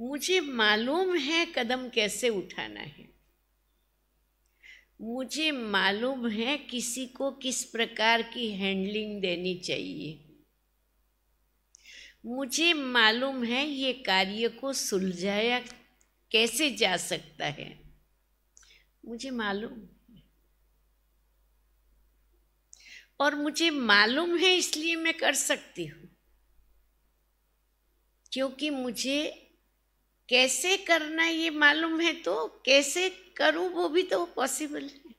मुझे मालूम है कदम कैसे उठाना है मुझे मालूम है किसी को किस प्रकार की हैंडलिंग देनी चाहिए मुझे मालूम है ये कार्य को सुलझाया कैसे जा सकता है मुझे मालूम और मुझे मालूम है इसलिए मैं कर सकती हूँ क्योंकि मुझे कैसे करना ये मालूम है तो कैसे करूं वो भी तो पॉसिबल है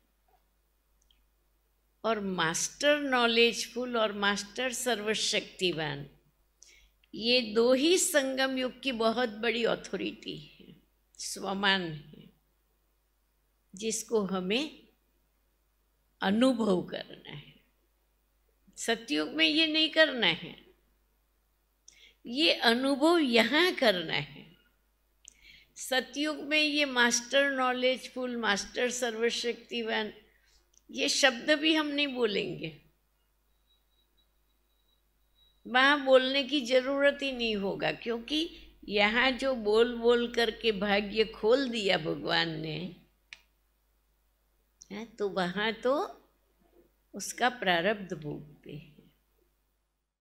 और मास्टर नॉलेजफुल और मास्टर सर्वशक्तिवान ये दो ही संगम युग की बहुत बड़ी अथॉरिटी है स्वमान है जिसको हमें अनुभव करना है सत्युग में ये नहीं करना है ये अनुभव यहाँ करना है सतयुग में ये मास्टर नॉलेजफुल मास्टर सर्वशक्तिवान ये शब्द भी हम नहीं बोलेंगे वहाँ बोलने की ज़रूरत ही नहीं होगा क्योंकि यहाँ जो बोल बोल करके भाग्य खोल दिया भगवान ने है तो वहाँ तो उसका प्रारब्ध भोगते हैं